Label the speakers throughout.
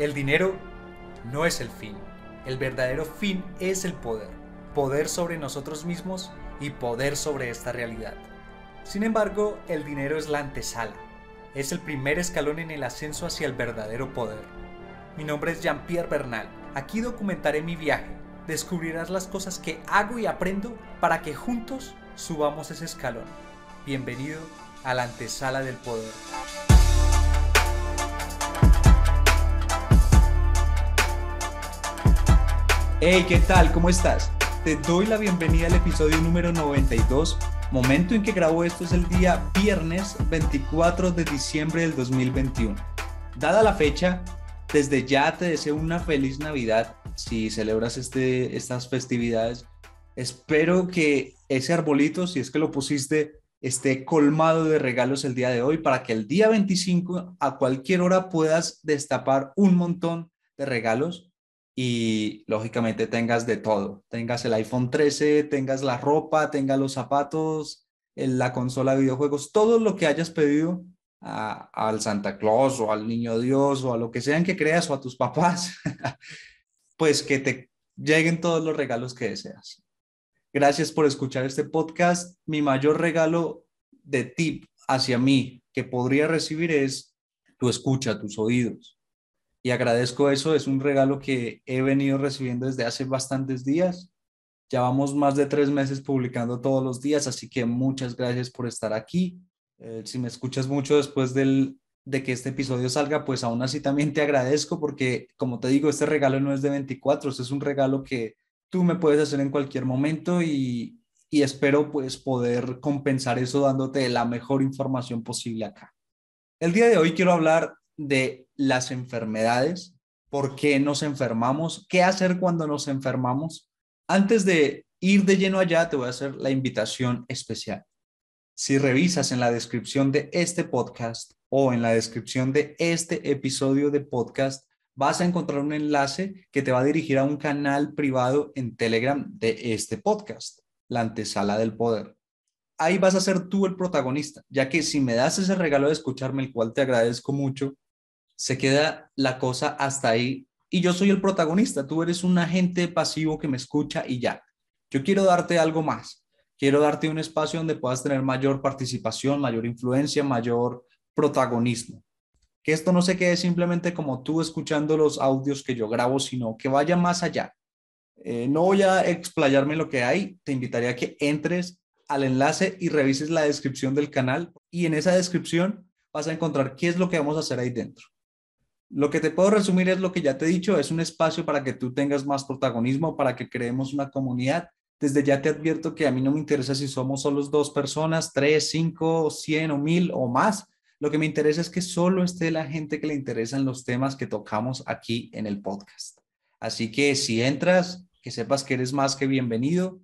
Speaker 1: El dinero no es el fin. El verdadero fin es el poder. Poder sobre nosotros mismos y poder sobre esta realidad. Sin embargo, el dinero es la antesala. Es el primer escalón en el ascenso hacia el verdadero poder. Mi nombre es Jean-Pierre Bernal. Aquí documentaré mi viaje. Descubrirás las cosas que hago y aprendo para que juntos subamos ese escalón. Bienvenido a la antesala del poder. Hey, ¿qué tal? ¿Cómo estás? Te doy la bienvenida al episodio número 92. Momento en que grabo esto es el día viernes 24 de diciembre del 2021. Dada la fecha, desde ya te deseo una feliz Navidad si celebras este, estas festividades. Espero que ese arbolito, si es que lo pusiste, esté colmado de regalos el día de hoy para que el día 25 a cualquier hora puedas destapar un montón de regalos y lógicamente tengas de todo. Tengas el iPhone 13, tengas la ropa, tengas los zapatos, la consola de videojuegos, todo lo que hayas pedido al Santa Claus o al Niño Dios o a lo que sean que creas o a tus papás, pues que te lleguen todos los regalos que deseas. Gracias por escuchar este podcast. Mi mayor regalo de tip hacia mí que podría recibir es tu escucha, tus oídos y agradezco eso, es un regalo que he venido recibiendo desde hace bastantes días. Llevamos más de tres meses publicando todos los días, así que muchas gracias por estar aquí. Eh, si me escuchas mucho después del, de que este episodio salga, pues aún así también te agradezco porque, como te digo, este regalo no es de 24, este es un regalo que tú me puedes hacer en cualquier momento y, y espero pues poder compensar eso dándote la mejor información posible acá. El día de hoy quiero hablar de las enfermedades, por qué nos enfermamos, qué hacer cuando nos enfermamos. Antes de ir de lleno allá, te voy a hacer la invitación especial. Si revisas en la descripción de este podcast o en la descripción de este episodio de podcast, vas a encontrar un enlace que te va a dirigir a un canal privado en Telegram de este podcast, la antesala del poder. Ahí vas a ser tú el protagonista, ya que si me das ese regalo de escucharme, el cual te agradezco mucho, se queda la cosa hasta ahí y yo soy el protagonista, tú eres un agente pasivo que me escucha y ya. Yo quiero darte algo más, quiero darte un espacio donde puedas tener mayor participación, mayor influencia, mayor protagonismo. Que esto no se quede simplemente como tú escuchando los audios que yo grabo, sino que vaya más allá. Eh, no voy a explayarme lo que hay, te invitaría a que entres al enlace y revises la descripción del canal y en esa descripción vas a encontrar qué es lo que vamos a hacer ahí dentro. Lo que te puedo resumir es lo que ya te he dicho, es un espacio para que tú tengas más protagonismo, para que creemos una comunidad. Desde ya te advierto que a mí no me interesa si somos solo dos personas, tres, cinco, cien o mil o más. Lo que me interesa es que solo esté la gente que le interesan los temas que tocamos aquí en el podcast. Así que si entras, que sepas que eres más que bienvenido.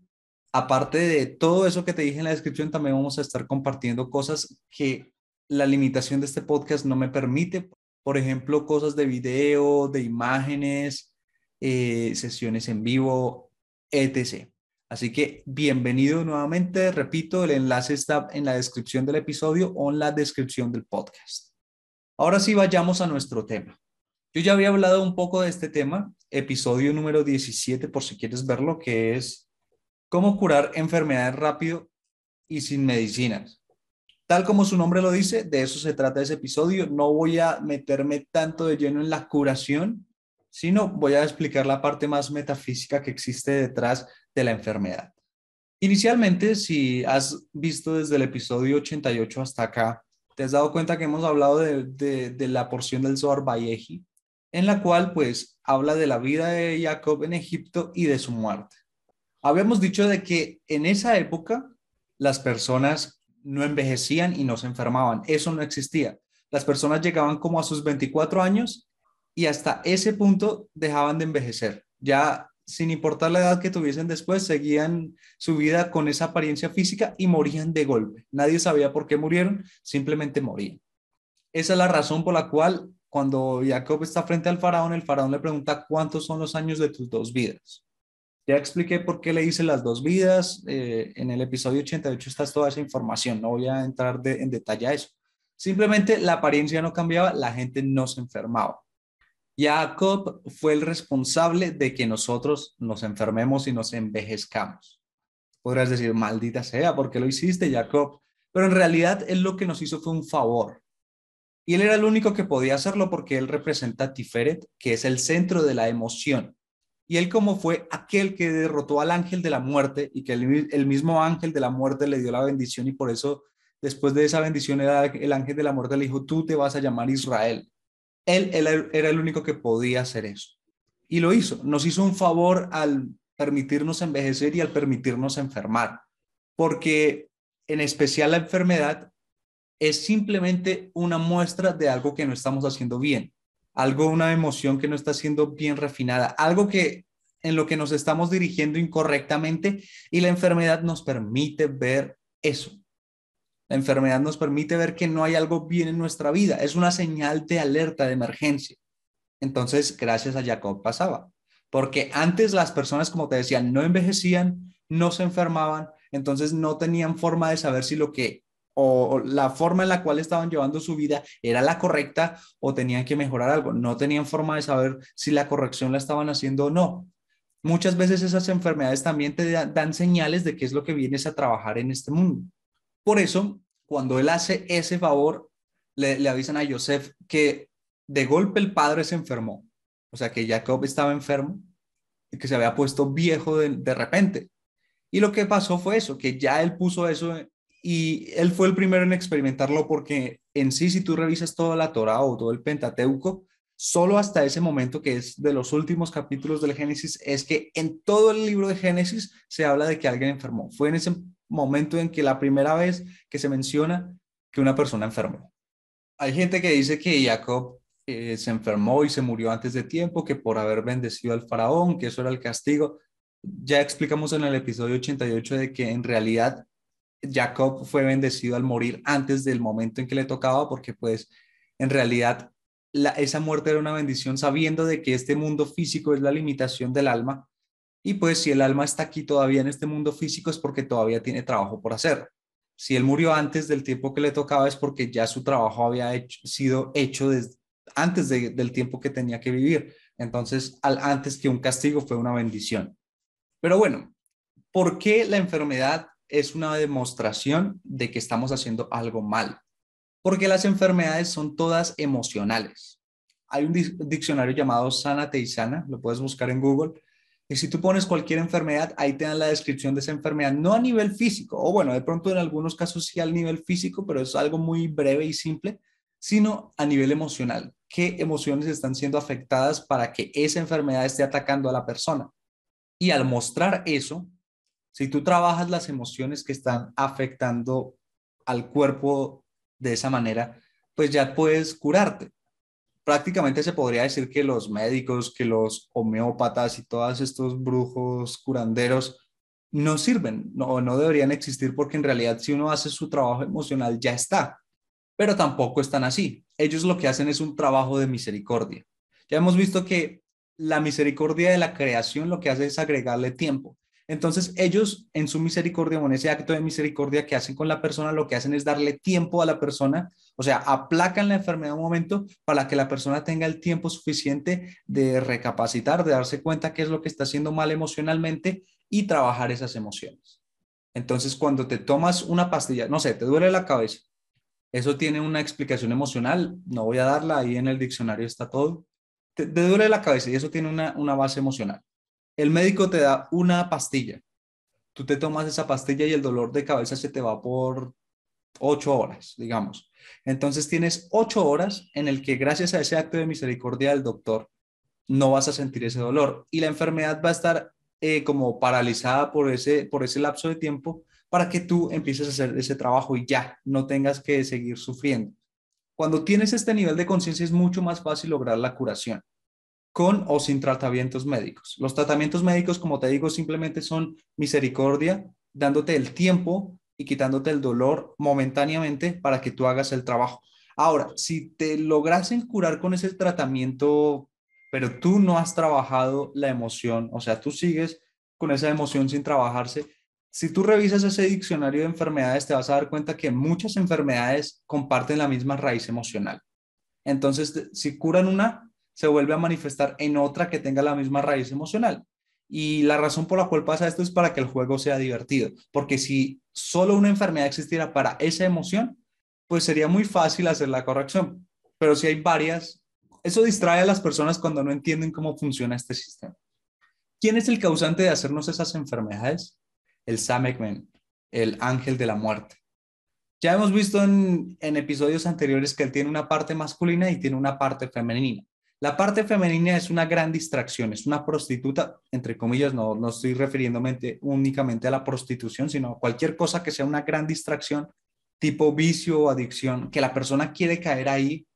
Speaker 1: Aparte de todo eso que te dije en la descripción, también vamos a estar compartiendo cosas que la limitación de este podcast no me permite por ejemplo, cosas de video, de imágenes, eh, sesiones en vivo, etc. Así que bienvenido nuevamente. Repito, el enlace está en la descripción del episodio o en la descripción del podcast. Ahora sí, vayamos a nuestro tema. Yo ya había hablado un poco de este tema, episodio número 17, por si quieres verlo, que es cómo curar enfermedades rápido y sin medicinas. Tal como su nombre lo dice, de eso se trata ese episodio. No voy a meterme tanto de lleno en la curación, sino voy a explicar la parte más metafísica que existe detrás de la enfermedad. Inicialmente, si has visto desde el episodio 88 hasta acá, te has dado cuenta que hemos hablado de, la porción del Zohar Valleji, en la cual pues habla de la vida de Jacob en Egipto y de su muerte. Habíamos dicho de que en esa época las personas no envejecían y no se enfermaban. Eso no existía. Las personas llegaban como a sus 24 años y hasta ese punto dejaban de envejecer. Ya sin importar la edad que tuviesen después, seguían su vida con esa apariencia física y morían de golpe. Nadie sabía por qué murieron, simplemente morían. Esa es la razón por la cual cuando Jacob está frente al faraón, el faraón le pregunta cuántos son los años de tus dos vidas. Ya expliqué por qué le hice las dos vidas. Eh, en el episodio 88 está toda esa información. No voy a entrar en detalle a eso. Simplemente la apariencia no cambiaba, la gente no se enfermaba. Jacob fue el responsable de que nosotros nos enfermemos y nos envejezcamos. Podrías decir, maldita sea, ¿por qué lo hiciste, Jacob? Pero en realidad él lo que nos hizo fue un favor. Y él era el único que podía hacerlo porque él representa a Tiferet, que es el centro de la emoción y él como fue aquel que derrotó al ángel de la muerte y que el, mismo ángel de la muerte le dio la bendición y por eso después de esa bendición era el ángel de la muerte le dijo, tú te vas a llamar Israel. él era el único que podía hacer eso. Y lo hizo, nos hizo un favor al permitirnos envejecer y al permitirnos enfermar, porque en especial la enfermedad es simplemente una muestra de algo que no estamos haciendo bien algo, una emoción que no está siendo bien refinada, algo que en lo que nos estamos dirigiendo incorrectamente y la enfermedad nos permite ver eso. La enfermedad nos permite ver que no hay algo bien en nuestra vida, es una señal de alerta, de emergencia. Entonces, gracias a Jacob pasaba, porque antes las personas, como te decía, no envejecían, no se enfermaban, entonces no tenían forma de saber si lo que o la forma en la cual estaban llevando su vida era la correcta o tenían que mejorar algo. No tenían forma de saber si la corrección la estaban haciendo o no. Muchas veces esas enfermedades también te dan señales de qué es lo que vienes a trabajar en este mundo. Por eso, cuando él hace ese favor, le, avisan a Joseph que de golpe el padre se enfermó. O sea, que Jacob estaba enfermo y que se había puesto viejo de, de repente. Y lo que pasó fue eso, que ya él puso eso y él fue el primero en experimentarlo porque en sí, si tú revisas toda la Torah o todo el Pentateuco, solo hasta ese momento, que es de los últimos capítulos del Génesis, es que en todo el libro de Génesis se habla de que alguien enfermó. Fue en ese momento en que la primera vez que se menciona que una persona enfermó. Hay gente que dice que Jacob eh, se enfermó y se murió antes de tiempo, que por haber bendecido al faraón, que eso era el castigo. Ya explicamos en el episodio 88 de que en realidad Jacob fue bendecido al morir antes del momento en que le tocaba, porque pues en realidad esa muerte era una bendición sabiendo de que este mundo físico es la limitación del alma. Y pues si el alma está aquí todavía en este mundo físico es porque todavía tiene trabajo por hacer. Si él murió antes del tiempo que le tocaba es porque ya su trabajo había sido hecho antes del tiempo que tenía que vivir. Entonces, al, antes que un castigo fue una bendición. Pero bueno, ¿por qué la enfermedad es una demostración de que estamos haciendo algo mal, porque las enfermedades son todas emocionales. Hay un diccionario llamado y Sana lo puedes buscar en Google, y si tú pones cualquier enfermedad, ahí te dan la descripción de esa enfermedad, no a nivel físico, o bueno, de pronto en algunos casos sí al nivel físico, pero es algo muy breve y simple, sino a nivel emocional. ¿Qué emociones están siendo afectadas para que esa enfermedad esté atacando a la persona? Y al mostrar eso, si tú trabajas las emociones que están afectando al cuerpo de esa manera, pues ya puedes curarte. Prácticamente se podría decir que los médicos, que los homeópatas y todos estos brujos curanderos no sirven no, no deberían existir porque en realidad si uno hace su trabajo emocional ya está, pero tampoco están así. Ellos lo que hacen es un trabajo de misericordia. Ya hemos visto que la misericordia de la creación lo que hace es agregarle tiempo. Entonces ellos en su misericordia en ese acto de misericordia que hacen con la persona, lo que hacen es darle tiempo a la persona, o sea, aplacan la enfermedad un momento para que la persona tenga el tiempo suficiente de recapacitar, de darse cuenta qué es lo que está haciendo mal emocionalmente y trabajar esas emociones. Entonces, cuando te tomas una pastilla, no sé, te duele la cabeza, eso tiene una explicación emocional, no voy a darla, ahí en el diccionario está todo. Te, duele la cabeza y eso tiene una base emocional. El médico te da una pastilla. Tú te tomas esa pastilla y el dolor de cabeza se te va por ocho horas, digamos. Entonces tienes ocho horas en el que gracias a ese acto de misericordia del doctor no vas a sentir ese dolor y la enfermedad va a estar eh, como paralizada por ese, por ese lapso de tiempo para que tú empieces a hacer ese trabajo y ya no tengas que seguir sufriendo. Cuando tienes este nivel de conciencia es mucho más fácil lograr la curación con o sin tratamientos médicos. Los tratamientos médicos, como te digo, simplemente son misericordia, dándote el tiempo y quitándote el dolor momentáneamente para que tú hagas el trabajo. Ahora, si te lograsen curar con ese tratamiento, pero tú no has trabajado la emoción, o sea, tú sigues con esa emoción sin trabajarse, si tú revisas ese diccionario de enfermedades, te vas a dar cuenta que muchas enfermedades comparten la misma raíz emocional. Entonces, si curan una, se vuelve a manifestar en otra que tenga la misma raíz emocional. Y la razón por la cual pasa esto es para que el juego sea divertido, porque si solo una enfermedad existiera para esa emoción, pues sería muy fácil hacer la corrección. Pero si hay varias, eso distrae a las personas cuando no entienden cómo funciona este sistema. ¿Quién es el causante de hacernos esas enfermedades? El Samekmen, el ángel de la muerte. Ya hemos visto en, en episodios anteriores que él tiene una parte masculina y tiene una parte femenina. La parte femenina es una gran distracción, es una prostituta, entre comillas, no, no estoy refiriéndome únicamente a la prostitución, sino a cualquier cosa que sea una gran distracción, tipo vicio o adicción, que la persona quiere caer ahí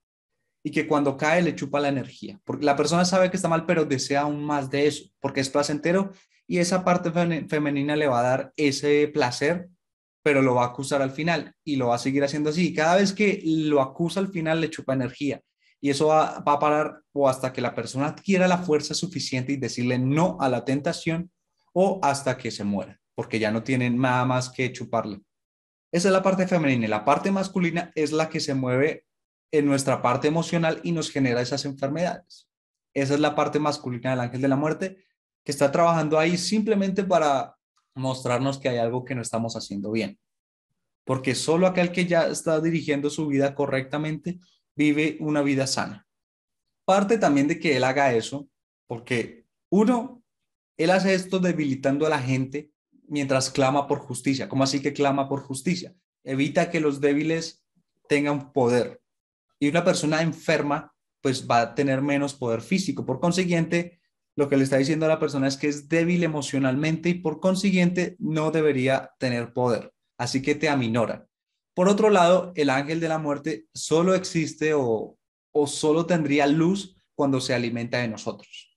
Speaker 1: y que cuando cae le chupa la energía, porque la persona sabe que está mal, pero desea aún más de eso, porque es placentero y esa parte femenina le va a dar ese placer, pero lo va a acusar al final y lo va a seguir haciendo así. Y cada vez que lo acusa al final le chupa energía y eso va, a parar o hasta que la persona adquiera la fuerza suficiente y decirle no a la tentación o hasta que se muera, porque ya no tienen nada más que chuparle. Esa es la parte femenina. La parte masculina es la que se mueve en nuestra parte emocional y nos genera esas enfermedades. Esa es la parte masculina del ángel de la muerte que está trabajando ahí simplemente para mostrarnos que hay algo que no estamos haciendo bien. Porque solo aquel que ya está dirigiendo su vida correctamente vive una vida sana. Parte también de que él haga eso, porque uno, él hace esto debilitando a la gente mientras clama por justicia. ¿Cómo así que clama por justicia? Evita que los débiles tengan poder. Y una persona enferma, pues va a tener menos poder físico. Por consiguiente, lo que le está diciendo a la persona es que es débil emocionalmente y por consiguiente no debería tener poder. Así que te aminoran. Por otro lado, el ángel de la muerte solo existe o, solo tendría luz cuando se alimenta de nosotros.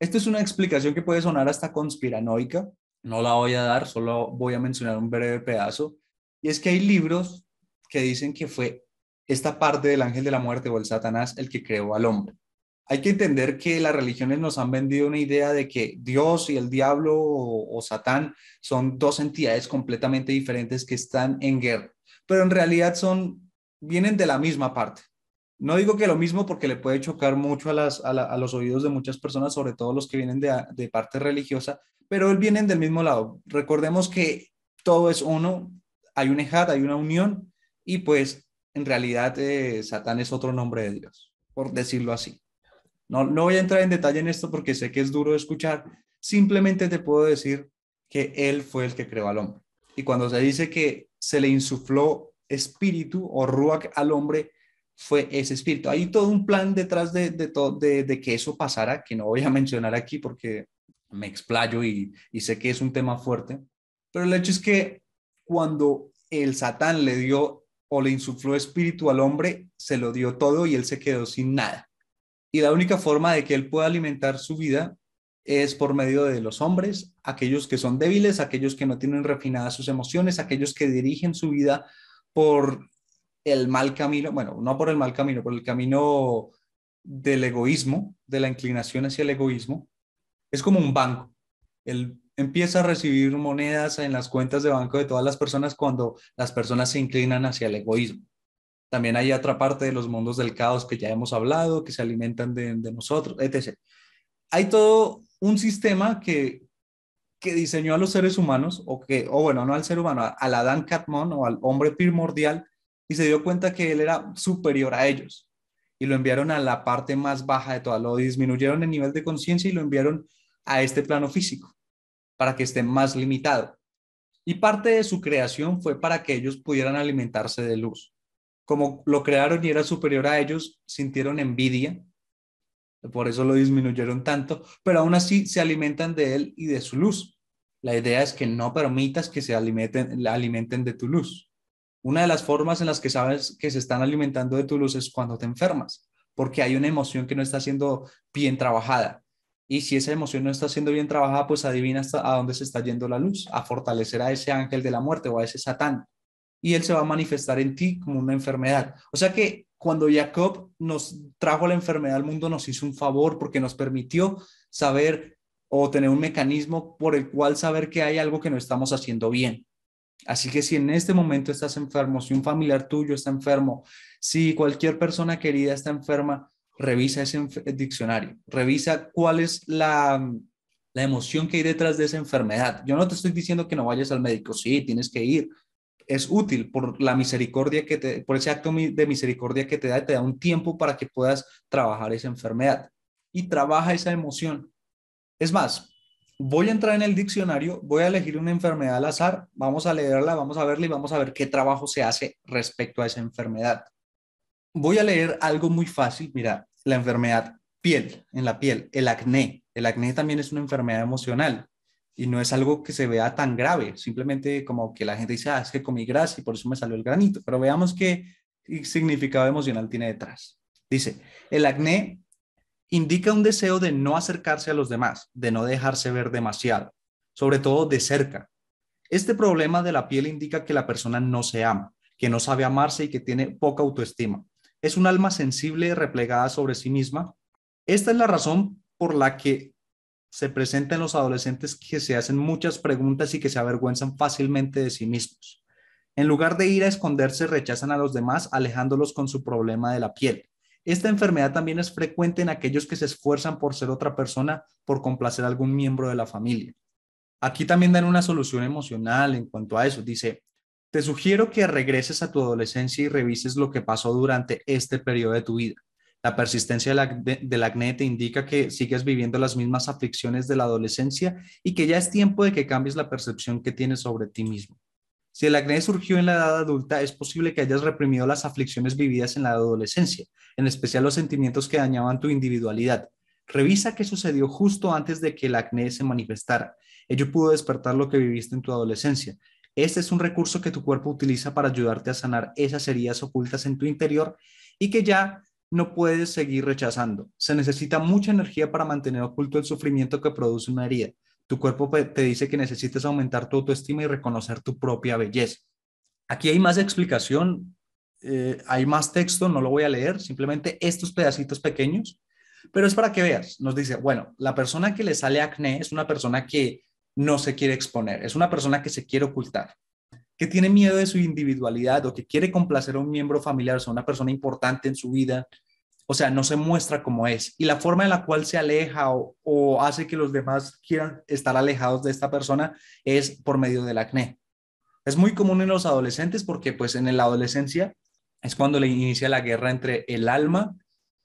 Speaker 1: Esto es una explicación que puede sonar hasta conspiranoica, no la voy a dar, solo voy a mencionar un breve pedazo, y es que hay libros que dicen que fue esta parte del ángel de la muerte o el Satanás el que creó al hombre. Hay que entender que las religiones nos han vendido una idea de que Dios y el diablo o Satán son dos entidades completamente diferentes que están en guerra pero en realidad son, vienen de la misma parte. No digo que lo mismo porque le puede chocar mucho a, los oídos de muchas personas, sobre todo los que vienen de, parte religiosa, pero él vienen del mismo lado. Recordemos que todo es uno, hay un ejad, hay una unión, y pues en realidad eh, Satán es otro nombre de Dios, por decirlo así. No, no voy a entrar en detalle en esto porque sé que es duro de escuchar, simplemente te puedo decir que Él fue el que creó al hombre. Y cuando se dice que se le insufló espíritu o ruak al hombre, fue ese espíritu. Hay todo un plan detrás de, de, de, que eso pasara, que no voy a mencionar aquí porque me explayo y, y sé que es un tema fuerte, pero el hecho es que cuando el Satán le dio o le insufló espíritu al hombre, se lo dio todo y él se quedó sin nada. Y la única forma de que él pueda alimentar su vida es por medio de los hombres, aquellos que son débiles, aquellos que no tienen refinadas sus emociones, aquellos que dirigen su vida por el mal camino, bueno, no por el mal camino, por el camino del egoísmo, de la inclinación hacia el egoísmo. Es como un banco. Él empieza a recibir monedas en las cuentas de banco de todas las personas cuando las personas se inclinan hacia el egoísmo. También hay otra parte de los mundos del caos que ya hemos hablado, que se alimentan de, nosotros, etc. Hay todo un sistema que, diseñó a los seres humanos, o que, o bueno, no al ser humano, al Adán Catmon o al hombre primordial, y se dio cuenta que él era superior a ellos. Y lo enviaron a la parte más baja de todo, lo disminuyeron el nivel de conciencia y lo enviaron a este plano físico, para que esté más limitado. Y parte de su creación fue para que ellos pudieran alimentarse de luz. Como lo crearon y era superior a ellos, sintieron envidia por eso lo disminuyeron tanto, pero aún así se alimentan de él y de su luz. La idea es que no permitas que se alimenten, alimenten de tu luz. Una de las formas en las que sabes que se están alimentando de tu luz es cuando te enfermas, porque hay una emoción que no está siendo bien trabajada. Y si esa emoción no está siendo bien trabajada, pues adivina hasta a dónde se está yendo la luz, a fortalecer a ese ángel de la muerte o a ese satán. Y él se va a manifestar en ti como una enfermedad. O sea que cuando Jacob nos trajo la enfermedad al mundo, nos hizo un favor porque nos permitió saber o tener un mecanismo por el cual saber que hay algo que no estamos haciendo bien. Así que si en este momento estás enfermo, si un familiar tuyo está enfermo, si cualquier persona querida está enferma, revisa ese diccionario, revisa cuál es la, la emoción que hay detrás de esa enfermedad. Yo no te estoy diciendo que no vayas al médico, sí, tienes que ir, es útil por la misericordia que te, por ese acto de misericordia que te da, te da un tiempo para que puedas trabajar esa enfermedad y trabaja esa emoción. Es más, voy a entrar en el diccionario, voy a elegir una enfermedad al azar, vamos a leerla, vamos a verla y vamos a ver qué trabajo se hace respecto a esa enfermedad. Voy a leer algo muy fácil, mira, la enfermedad piel, en la piel, el acné. El acné también es una enfermedad emocional y no es algo que se vea tan grave, simplemente como que la gente dice, ah, es que comí grasa y por eso me salió el granito, pero veamos qué significado emocional tiene detrás. Dice, el acné indica un deseo de no acercarse a los demás, de no dejarse ver demasiado, sobre todo de cerca. Este problema de la piel indica que la persona no se ama, que no sabe amarse y que tiene poca autoestima. Es un alma sensible replegada sobre sí misma. Esta es la razón por la que se presenta en los adolescentes que se hacen muchas preguntas y que se avergüenzan fácilmente de sí mismos. En lugar de ir a esconderse, rechazan a los demás, alejándolos con su problema de la piel. Esta enfermedad también es frecuente en aquellos que se esfuerzan por ser otra persona, por complacer a algún miembro de la familia. Aquí también dan una solución emocional en cuanto a eso. Dice, te sugiero que regreses a tu adolescencia y revises lo que pasó durante este periodo de tu vida. La persistencia del acné te indica que sigues viviendo las mismas aflicciones de la adolescencia y que ya es tiempo de que cambies la percepción que tienes sobre ti mismo. Si el acné surgió en la edad adulta, es posible que hayas reprimido las aflicciones vividas en la adolescencia, en especial los sentimientos que dañaban tu individualidad. Revisa qué sucedió justo antes de que el acné se manifestara. Ello pudo despertar lo que viviste en tu adolescencia. Este es un recurso que tu cuerpo utiliza para ayudarte a sanar esas heridas ocultas en tu interior y que ya no puedes seguir rechazando. Se necesita mucha energía para mantener oculto el sufrimiento que produce una herida. Tu cuerpo te dice que necesitas aumentar tu autoestima y reconocer tu propia belleza. Aquí hay más explicación, eh, hay más texto, no lo voy a leer, simplemente estos pedacitos pequeños, pero es para que veas. Nos dice, bueno, la persona que le sale acné es una persona que no se quiere exponer, es una persona que se quiere ocultar que tiene miedo de su individualidad o que quiere complacer a un miembro familiar, o a una persona importante en su vida, o sea, no se muestra como es. Y la forma en la cual se aleja o, hace que los demás quieran estar alejados de esta persona es por medio del acné. Es muy común en los adolescentes porque pues en la adolescencia es cuando le inicia la guerra entre el alma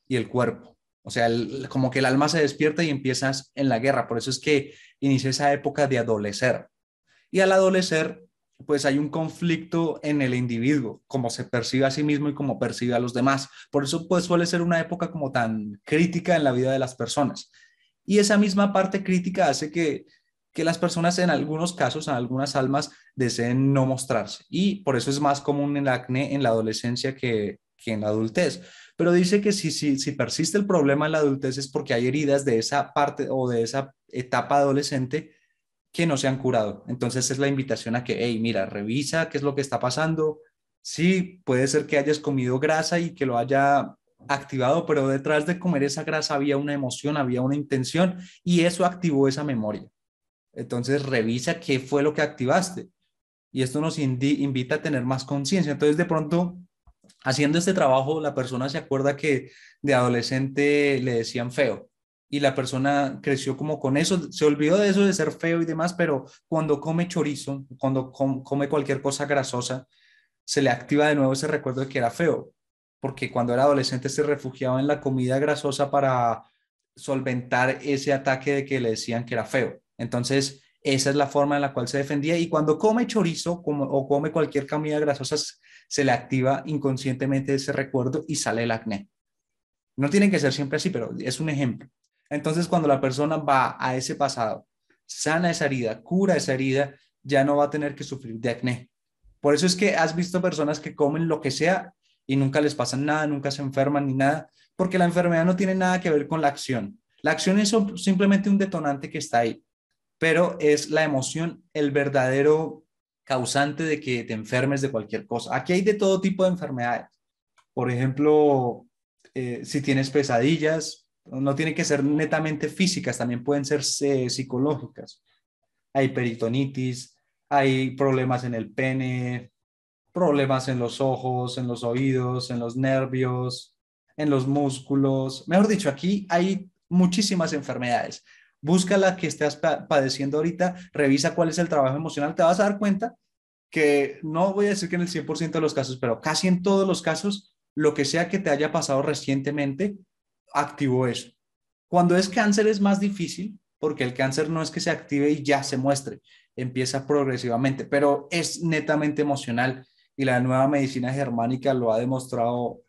Speaker 1: y el cuerpo. O sea, como que el alma se despierta y empiezas en la guerra. Por eso es que inicia esa época de adolecer. Y al adolecer pues hay un conflicto en el individuo, como se percibe a sí mismo y como percibe a los demás. Por eso pues, suele ser una época como tan crítica en la vida de las personas. Y esa misma parte crítica hace que, las personas en algunos casos, en algunas almas, deseen no mostrarse. Y por eso es más común el acné en la adolescencia que, en la adultez. Pero dice que si persiste el problema en la adultez es porque hay heridas de esa parte o de esa etapa adolescente que no se han curado. Entonces es la invitación a que, hey, mira, revisa qué es lo que está pasando. Sí, puede ser que hayas comido grasa y que lo haya activado, pero detrás de comer esa grasa había una emoción, había una intención y eso activó esa memoria. Entonces revisa qué fue lo que activaste. Y esto nos invita a tener más conciencia. Entonces de pronto, haciendo este trabajo, la persona se acuerda que de adolescente le decían feo y la persona creció como con eso, se olvidó de eso de ser feo y demás, pero cuando come chorizo, cuando come cualquier cosa grasosa, se le activa de nuevo ese recuerdo de que era feo, porque cuando era adolescente se refugiaba en la comida grasosa para solventar ese ataque de que le decían que era feo. Entonces, esa es la forma en la cual se defendía y cuando come chorizo o come cualquier comida grasosa, se le activa inconscientemente ese recuerdo y sale el acné. No tienen que ser siempre así, pero es un ejemplo. Entonces, cuando la persona va a ese pasado, sana esa herida, cura esa herida, ya no va a tener que sufrir de acné. Por eso es que has visto personas que comen lo que sea y nunca les pasa nada, nunca se enferman ni nada, porque la enfermedad no tiene nada que ver con la acción. La acción es simplemente un detonante que está ahí, pero es la emoción el verdadero causante de que te enfermes de cualquier cosa. Aquí hay de todo tipo de enfermedades. Por ejemplo, eh, si tienes pesadillas, no tiene que ser netamente físicas, también pueden ser eh, psicológicas. Hay peritonitis, hay problemas en el pene, problemas en los ojos, en los oídos, en los nervios, en los músculos. Mejor dicho, aquí hay muchísimas enfermedades. Busca la que estás padeciendo ahorita, revisa cuál es el trabajo emocional, te vas a dar cuenta que no voy a decir que en el 100% de los casos, pero casi en todos los casos, lo que sea que te haya pasado recientemente activó eso. Cuando es cáncer es más difícil porque el cáncer no es que se active y ya se muestre, empieza progresivamente, pero es netamente emocional y la nueva medicina germánica lo ha demostrado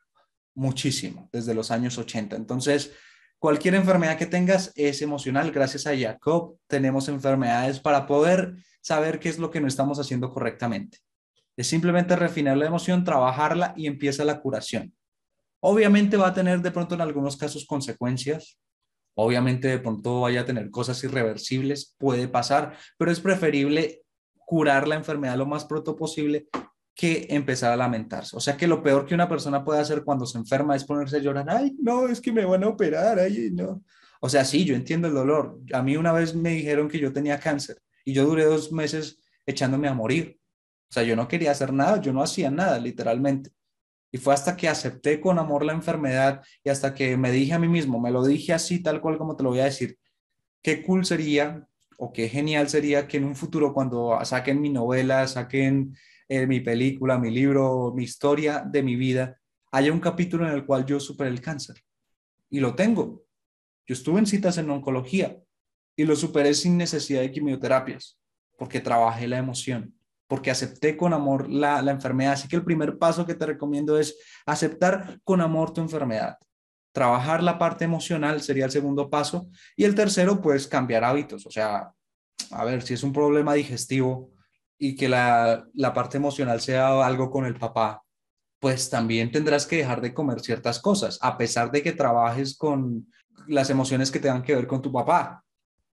Speaker 1: muchísimo desde los años 80. Entonces, cualquier enfermedad que tengas es emocional. Gracias a Jacob tenemos enfermedades para poder saber qué es lo que no estamos haciendo correctamente. Es simplemente refinar la emoción, trabajarla y empieza la curación. Obviamente va a tener de pronto en algunos casos consecuencias, obviamente de pronto vaya a tener cosas irreversibles, puede pasar, pero es preferible curar la enfermedad lo más pronto posible que empezar a lamentarse. O sea que lo peor que una persona puede hacer cuando se enferma es ponerse a llorar, ay, no, es que me van a operar, ay, no. O sea, sí, yo entiendo el dolor. A mí una vez me dijeron que yo tenía cáncer y yo duré dos meses echándome a morir. O sea, yo no quería hacer nada, yo no hacía nada, literalmente. Y fue hasta que acepté con amor la enfermedad y hasta que me dije a mí mismo, me lo dije así, tal cual como te lo voy a decir, qué cool sería o qué genial sería que en un futuro cuando saquen mi novela, saquen eh, mi película, mi libro, mi historia de mi vida, haya un capítulo en el cual yo superé el cáncer. Y lo tengo. Yo estuve en citas en oncología y lo superé sin necesidad de quimioterapias porque trabajé la emoción porque acepté con amor la, enfermedad. Así que el primer paso que te recomiendo es aceptar con amor tu enfermedad. Trabajar la parte emocional sería el segundo paso. Y el tercero, pues cambiar hábitos. O sea, a ver, si es un problema digestivo y que la, la parte emocional sea algo con el papá, pues también tendrás que dejar de comer ciertas cosas, a pesar de que trabajes con las emociones que tengan que ver con tu papá.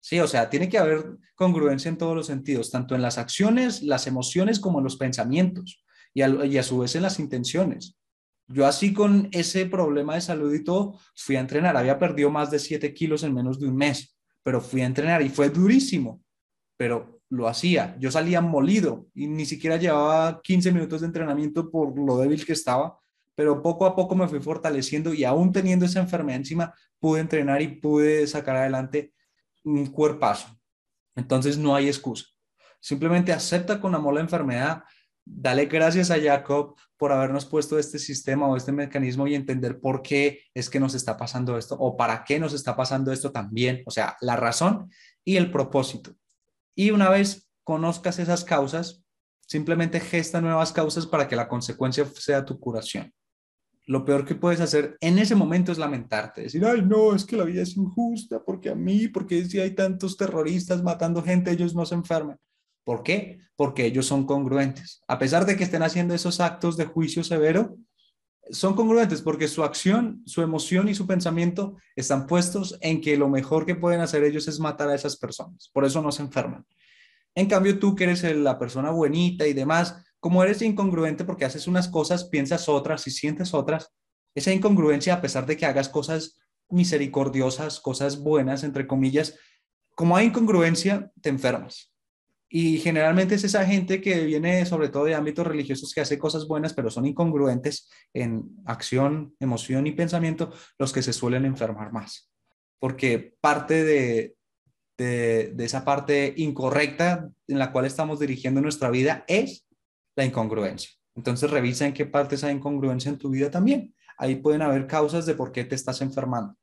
Speaker 1: Sí, o sea, tiene que haber congruencia en todos los sentidos, tanto en las acciones, las emociones como en los pensamientos y a, su vez en las intenciones. Yo así con ese problema de salud y todo, fui a entrenar. Había perdido más de 7 kilos en menos de un mes, pero fui a entrenar y fue durísimo, pero lo hacía. Yo salía molido y ni siquiera llevaba 15 minutos de entrenamiento por lo débil que estaba, pero poco a poco me fui fortaleciendo y aún teniendo esa enfermedad encima, pude entrenar y pude sacar adelante un cuerpazo. Entonces no hay excusa. Simplemente acepta con amor la enfermedad. Dale gracias a Jacob por habernos puesto este sistema o este mecanismo y entender por qué es que nos está pasando esto o para qué nos está pasando esto también. O sea, la razón y el propósito. Y una vez conozcas esas causas, simplemente gesta nuevas causas para que la consecuencia sea tu curación lo peor que puedes hacer en ese momento es lamentarte, decir, ay, no, es que la vida es injusta, porque a mí, porque si hay tantos terroristas matando gente, ellos no se enferman. ¿Por qué? Porque ellos son congruentes. A pesar de que estén haciendo esos actos de juicio severo, son congruentes porque su acción, su emoción y su pensamiento están puestos en que lo mejor que pueden hacer ellos es matar a esas personas. Por eso no se enferman. En cambio, tú que eres la persona buenita y demás, como eres incongruente porque haces unas cosas, piensas otras y sientes otras, esa incongruencia, a pesar de que hagas cosas misericordiosas, cosas buenas, entre comillas, como hay incongruencia, te enfermas. Y generalmente es esa gente que viene sobre todo de ámbitos religiosos que hace cosas buenas, pero son incongruentes en acción, emoción y pensamiento, los que se suelen enfermar más. Porque parte de, de esa parte incorrecta en la cual estamos dirigiendo nuestra vida es la incongruencia. Entonces revisa en qué parte esa incongruencia en tu vida también. Ahí pueden haber causas de por qué te estás enfermando.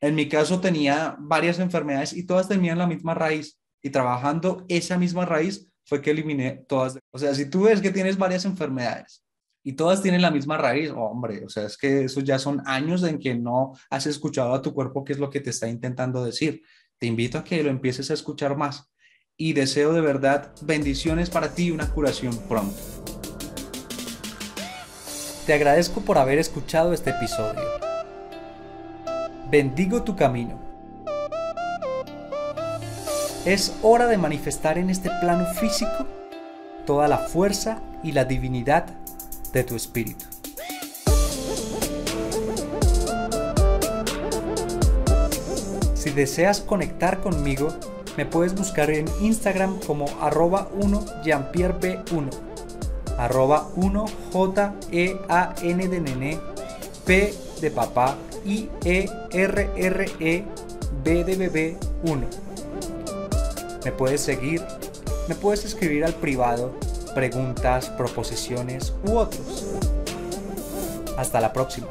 Speaker 1: En mi caso tenía varias enfermedades y todas tenían la misma raíz y trabajando esa misma raíz fue que eliminé todas. O sea, si tú ves que tienes varias enfermedades y todas tienen la misma raíz, hombre, o sea, es que eso ya son años en que no has escuchado a tu cuerpo qué es lo que te está intentando decir. Te invito a que lo empieces a escuchar más y deseo de verdad bendiciones para ti y una curación pronta. Te agradezco por haber escuchado este episodio. Bendigo tu camino. Es hora de manifestar en este plano físico toda la fuerza y la divinidad de tu espíritu. Si deseas conectar conmigo, me puedes buscar en Instagram como arroba 1 1 arroba 1 J E A P de papá I e R R E B de 1. Me puedes seguir, me puedes escribir al privado preguntas, proposiciones u otros. Hasta la próxima.